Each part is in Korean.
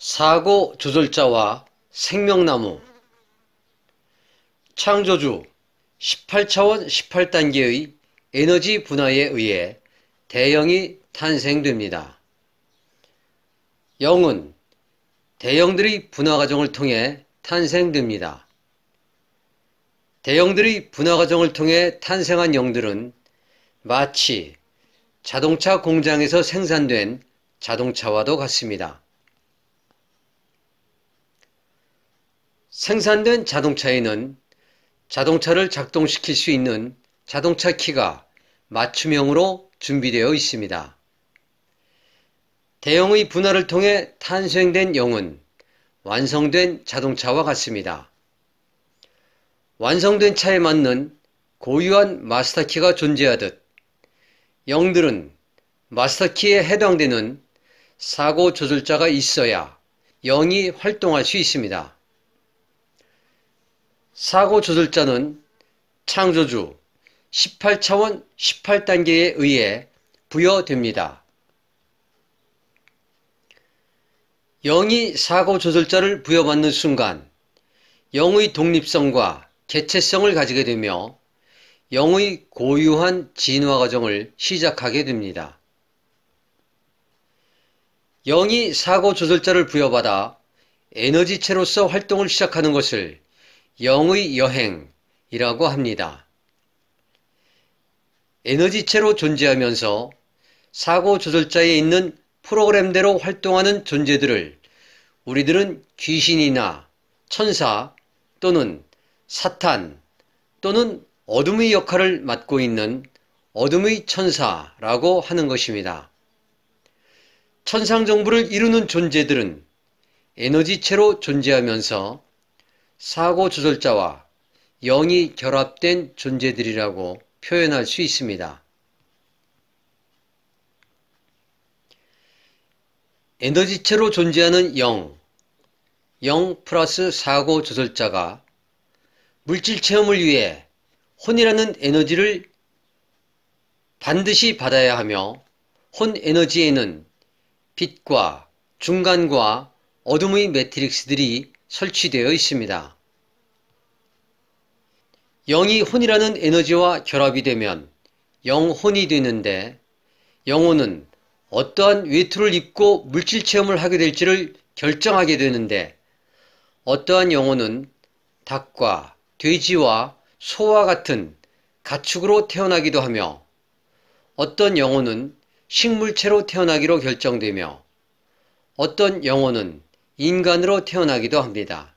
사고 조절자와 생명나무 창조주 18차원 18단계의 에너지 분화에 의해 대형이 탄생됩니다. 영은 대형들의 분화 과정을 통해 탄생됩니다. 대형들의 분화 과정을 통해 탄생한 영들은 마치 자동차 공장에서 생산된 자동차와도 같습니다. 생산된 자동차에는 자동차를 작동시킬 수 있는 자동차 키가 맞춤형으로 준비되어 있습니다. 대형의 분할을 통해 탄생된 영은 완성된 자동차와 같습니다. 완성된 차에 맞는 고유한 마스터키가 존재하듯 영들은 마스터키에 해당되는 사고 조절자가 있어야 영이 활동할 수 있습니다. 사고 조절자는 창조주 18차원 18단계에 의해 부여됩니다. 영이 사고 조절자를 부여받는 순간 영의 독립성과 개체성을 가지게 되며 영의 고유한 진화 과정을 시작하게 됩니다. 영이 사고 조절자를 부여받아 에너지체로서 활동을 시작하는 것을 영의 여행이라고 합니다. 에너지체로 존재하면서 사고 조절자에 있는 프로그램대로 활동하는 존재들을 우리들은 귀신이나 천사 또는 사탄 또는 어둠의 역할을 맡고 있는 어둠의 천사라고 하는 것입니다. 천상정부를 이루는 존재들은 에너지체로 존재하면서 사고 조절자와 영이 결합된 존재들이라고 표현할 수 있습니다. 에너지체로 존재하는 영, 영 플러스 사고 조절자가 물질 체험을 위해 혼이라는 에너지를 반드시 받아야 하며 혼 에너지에는 빛과 중간과 어둠의 매트릭스들이 설치되어 있습니다. 영이 혼이라는 에너지와 결합이 되면 영혼이 되는데 영혼은 어떠한 외투를 입고 물질 체험을 하게 될지를 결정하게 되는데 어떠한 영혼은 닭과 돼지와 소와 같은 가축으로 태어나기도 하며 어떤 영혼은 식물체로 태어나기로 결정되며 어떤 영혼은 인간으로 태어나기도 합니다.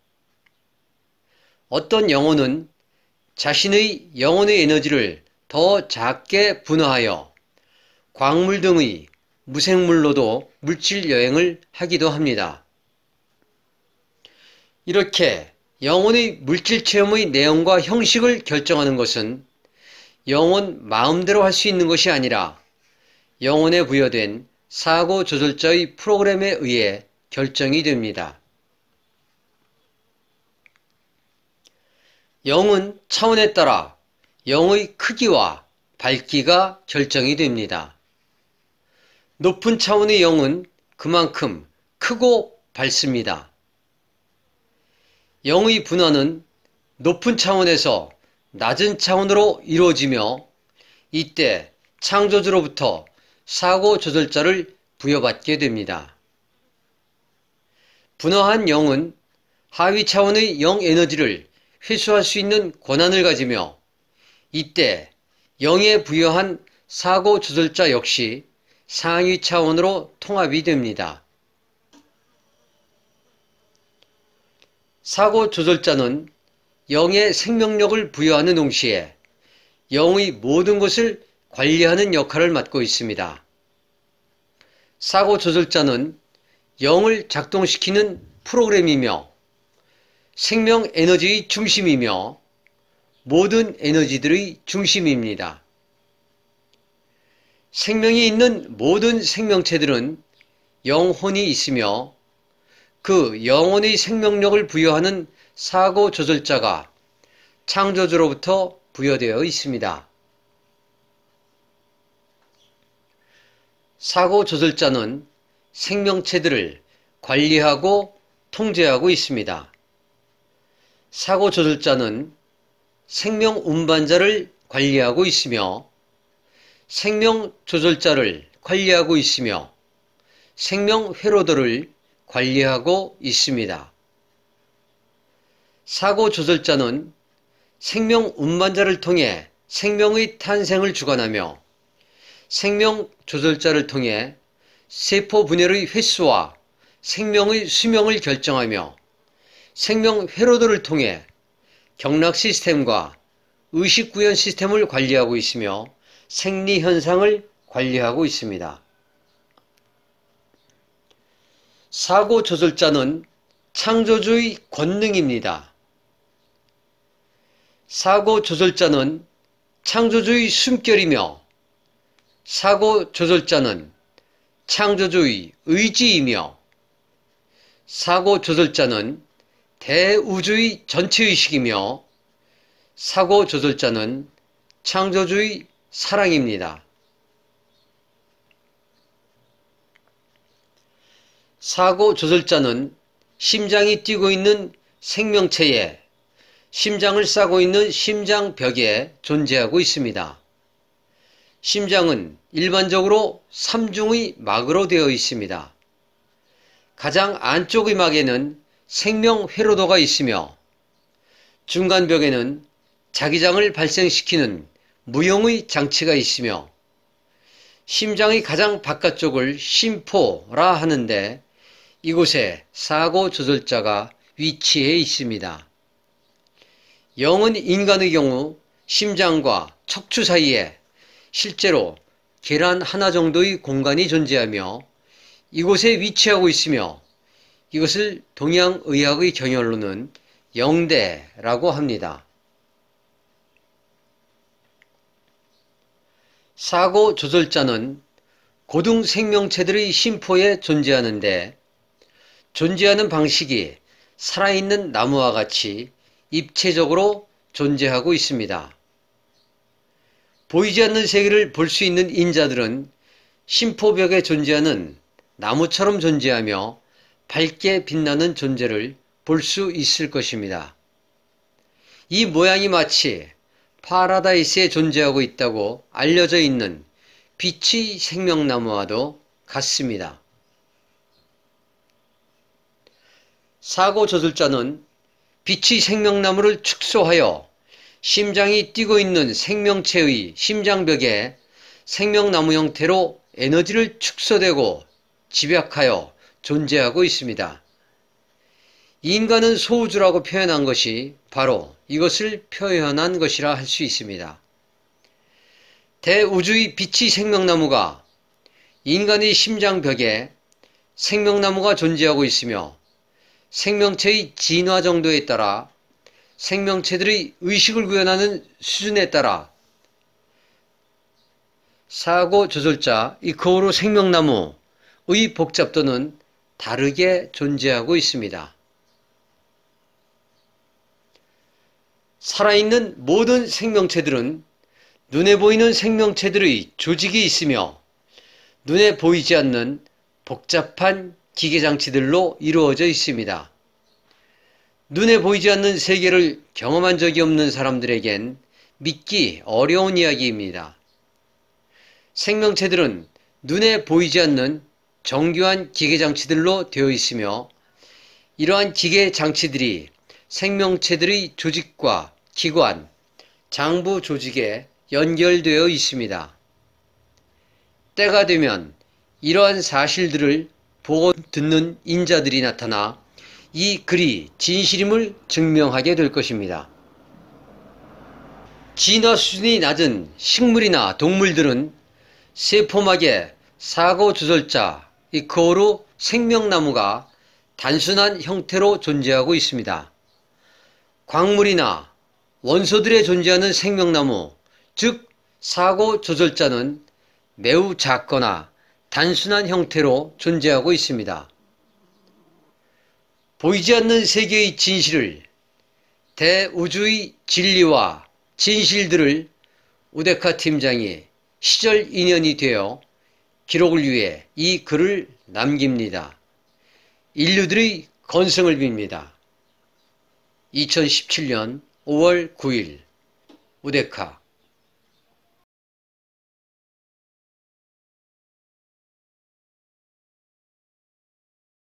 어떤 영혼은 자신의 영혼의 에너지를 더 작게 분화하여 광물 등의 무생물로도 물질 여행을 하기도 합니다. 이렇게 영혼의 물질 체험의 내용과 형식을 결정하는 것은 영혼 마음대로 할 수 있는 것이 아니라 영혼에 부여된 사고 조절자의 프로그램에 의해 결정이 됩니다. 영은 차원에 따라 영의 크기와 밝기가 결정이 됩니다. 높은 차원의 영은 그만큼 크고 밝습니다. 영의 분화는 높은 차원에서 낮은 차원으로 이루어지며 이때 창조주로부터 사고 조절자를 부여받게 됩니다. 분화한 영은 하위 차원의 영 에너지를 회수할 수 있는 권한을 가지며 이때 영에 부여한 사고 조절자 역시 상위 차원으로 통합이 됩니다. 사고 조절자는 영의 생명력을 부여하는 동시에 영의 모든 것을 관리하는 역할을 맡고 있습니다. 사고 조절자는 영을 작동시키는 프로그램이며 생명 에너지의 중심이며 모든 에너지들의 중심입니다. 생명이 있는 모든 생명체들은 영혼이 있으며 그 영혼의 생명력을 부여하는 사고 조절자가 창조주로부터 부여되어 있습니다. 사고 조절자는 생명체들을 관리하고 통제하고 있습니다. 사고 조절자는 생명 운반자를 관리하고 있으며 생명 조절자를 관리하고 있으며 생명 회로들을 관리하고 있습니다. 사고 조절자는 생명 운반자를 통해 생명의 탄생을 주관하며 생명 조절자를 통해 세포 분열의 횟수와 생명의 수명을 결정하며 생명 회로도를 통해 경락 시스템과 의식 구현 시스템을 관리하고 있으며 생리 현상을 관리하고 있습니다. 사고 조절자는 창조주의 권능입니다. 사고 조절자는 창조주의 숨결이며 사고 조절자는 창조주의 의지이며 사고 조절자는 대우주의 전체의식이며 사고 조절자는 창조주의 사랑입니다. 사고 조절자는 심장이 뛰고 있는 생명체에 심장을 싸고 있는 심장벽에 존재하고 있습니다. 심장은 일반적으로 3중의 막으로 되어 있습니다. 가장 안쪽의 막에는 생명 회로도가 있으며 중간벽에는 자기장을 발생시키는 무용의 장치가 있으며 심장의 가장 바깥쪽을 심포라 하는데 이곳에 사고 조절자가 위치해 있습니다. 영은 인간의 경우 심장과 척추 사이에 실제로 계란 하나 정도의 공간이 존재하며 이곳에 위치하고 있으며 이것을 동양의학의 경열로는 영대라고 합니다. 사고 조절자는 고등 생명체들의 심포에 존재하는데 존재하는 방식이 살아있는 나무와 같이 입체적으로 존재하고 있습니다. 보이지 않는 세계를 볼 수 있는 인자들은 심포벽에 존재하는 나무처럼 존재하며 밝게 빛나는 존재를 볼 수 있을 것입니다. 이 모양이 마치 파라다이스에 존재하고 있다고 알려져 있는 빛이 생명나무와도 같습니다. 사고 저술자는 빛이 생명나무를 축소하여 심장이 뛰고 있는 생명체의 심장벽에 생명나무 형태로 에너지를 축소되고 집약하여 존재하고 있습니다. 인간은 소우주라고 표현한 것이 바로 이것을 표현한 것이라 할 수 있습니다. 대우주의 빛이 생명나무가 인간의 심장벽에 생명나무가 존재하고 있으며 생명체의 진화 정도에 따라 생명체들의 의식을 구현하는 수준에 따라 사고 조절자 이코로 생명나무의 복잡도는 다르게 존재하고 있습니다. 살아있는 모든 생명체들은 눈에 보이는 생명체들의 조직이 있으며 눈에 보이지 않는 복잡한 기계장치들로 이루어져 있습니다. 눈에 보이지 않는 세계를 경험한 적이 없는 사람들에겐 믿기 어려운 이야기입니다. 생명체들은 눈에 보이지 않는 정교한 기계장치들로 되어 있으며 이러한 기계장치들이 생명체들의 조직과 기관, 장부 조직에 연결되어 있습니다. 때가 되면 이러한 사실들을 보고 듣는 인자들이 나타나 이 글이 진실임을 증명하게 될 것입니다. 진화 수준이 낮은 식물이나 동물들은 세포막에 사고 조절자 이거로 생명나무가 단순한 형태로 존재하고 있습니다. 광물이나 원소들에 존재하는 생명나무, 즉 사고 조절자는 매우 작거나 단순한 형태로 존재하고 있습니다. 보이지 않는 세계의 진실을 대우주의 진리와 진실들을 우데카 팀장이 시절 인연이 되어 기록을 위해 이 글을 남깁니다. 인류들의 건승을 빕니다. 2017년 5월 9일 우데카